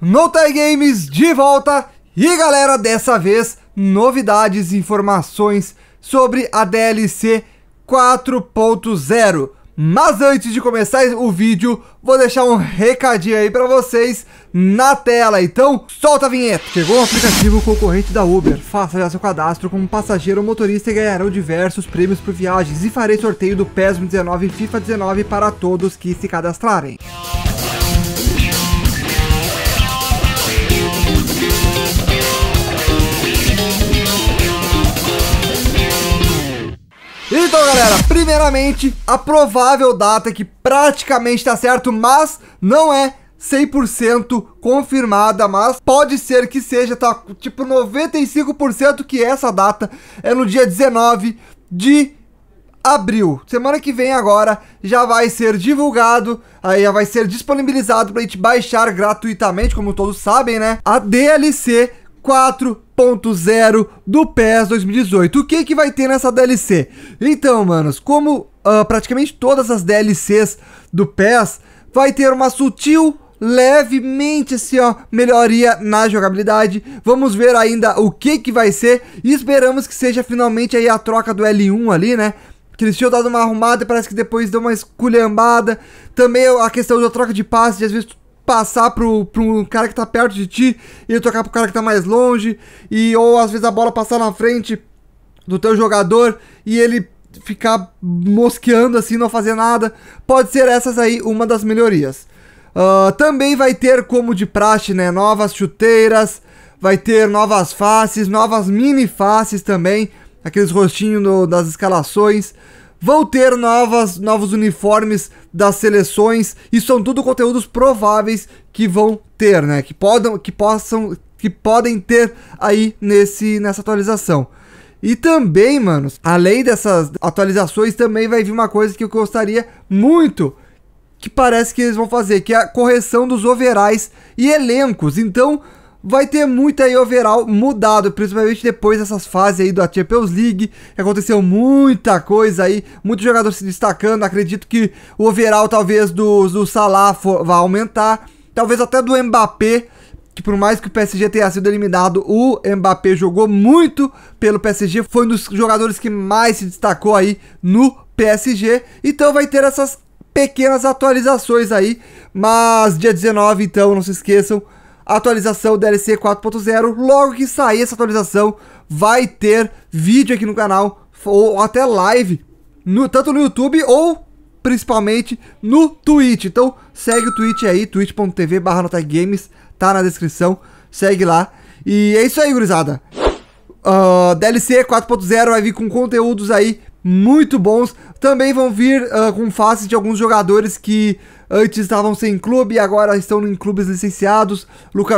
Notai Games de volta e galera, dessa vez novidades e informações sobre a DLC 4.0. Mas antes de começar o vídeo, vou deixar um recadinho aí para vocês na tela. Então, solta a vinheta. Chegou o aplicativo concorrente da Uber. Faça já seu cadastro como passageiro ou motorista e ganharão diversos prêmios por viagens. E farei sorteio do PES 19 FIFA 19 para todos que se cadastrarem. Então, galera, primeiramente, a provável data que praticamente tá certo, mas não é 100% confirmada, mas pode ser que seja, tá? Tipo, 95% que essa data é no dia 19 de abril. Semana que vem agora já vai ser divulgado, aí já vai ser disponibilizado pra gente baixar gratuitamente, como todos sabem, né? A DLC 4.0 do PES 2018. O que que vai ter nessa DLC? Então, manos, como uh, praticamente todas as DLCs do PES, vai ter uma sutil levemente assim, ó, melhoria na jogabilidade. Vamos ver ainda o que que vai ser e esperamos que seja finalmente aí a troca do L1 ali, né? Que eles tinham dado uma arrumada e parece que depois deu uma esculhambada. Também a questão da troca de passe, de às vezes passar pro, pro cara que tá perto de ti e tocar pro cara que tá mais longe, e ou às vezes a bola passar na frente do teu jogador e ele ficar mosqueando assim, não fazer nada. Pode ser essas aí uma das melhorias. Uh, também vai ter, como de praxe, né, novas chuteiras, vai ter novas faces, novas mini faces também, aqueles rostinhos no, das escalações vão ter novas, novos uniformes das seleções. E são tudo conteúdos prováveis que vão ter, né? Que, podem que possam. Que podem ter aí nesse, nessa atualização. E também, manos, além dessas atualizações, também vai vir uma coisa que eu gostaria muito que parece que eles vão fazer, que é a correção dos overais e elencos. Então, vai ter muito aí overall mudado, principalmente depois dessas fases aí da Champions League, aconteceu muita coisa aí, muitos jogadores se destacando, acredito que o overall talvez do, do Salah vá aumentar, talvez até do Mbappé, que por mais que o PSG tenha sido eliminado, o Mbappé jogou muito pelo PSG, foi um dos jogadores que mais se destacou aí no PSG, então vai ter essas pequenas atualizações aí, mas dia 19 então, não se esqueçam, atualização DLC 4.0. Logo que sair essa atualização, vai ter vídeo aqui no canal, ou até live, no, tanto no YouTube ou principalmente no Twitch. Então segue o Twitch aí, twitch.tv barra Games, tá na descrição, segue lá. E é isso aí, gurizada. Uh, DLC 4.0 vai vir com conteúdos aí muito bons. Também vão vir uh, com faces de alguns jogadores que antes estavam sem clube e agora estão em clubes licenciados,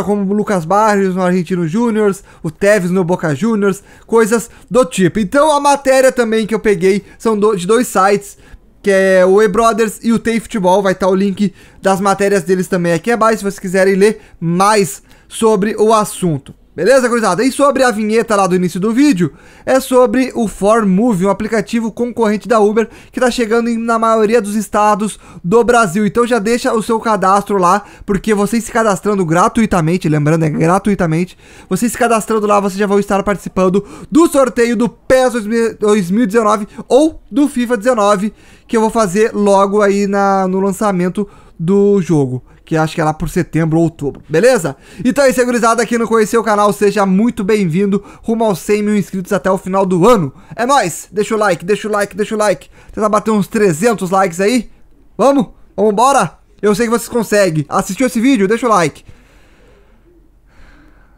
como o Lucas Barrios no Argentino Júnior, o Tevez no Boca Juniors, coisas do tipo. Então a matéria também que eu peguei são do, de dois sites, que é o E-Brothers e o Tem Futebol, vai estar tá o link das matérias deles também aqui abaixo, se vocês quiserem ler mais sobre o assunto. Beleza, gurizada? E sobre a vinheta lá do início do vídeo, é sobre o ForMove, um aplicativo concorrente da Uber que está chegando em, na maioria dos estados do Brasil. Então já deixa o seu cadastro lá, porque vocês se cadastrando gratuitamente, lembrando, é gratuitamente, vocês se cadastrando lá, vocês já vão estar participando do sorteio do PES 2019 ou do FIFA 19, que eu vou fazer logo aí na, no lançamento do jogo que acho que é lá por setembro ou outubro, beleza? Então é isso, gurizada, aqui não conheceu o canal, seja muito bem-vindo, rumo aos 100 mil inscritos até o final do ano. É nóis, deixa o like, deixa o like, deixa o like, Tenta bater uns 300 likes aí, vamos? Vamos embora? Eu sei que vocês conseguem. Assistiu esse vídeo? Deixa o like.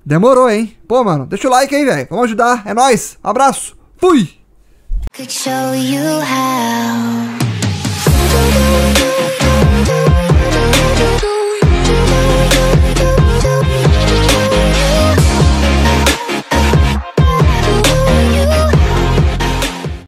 Demorou, hein? Pô, mano, deixa o like aí, velho. Vamos ajudar. É nóis. Abraço. Fui!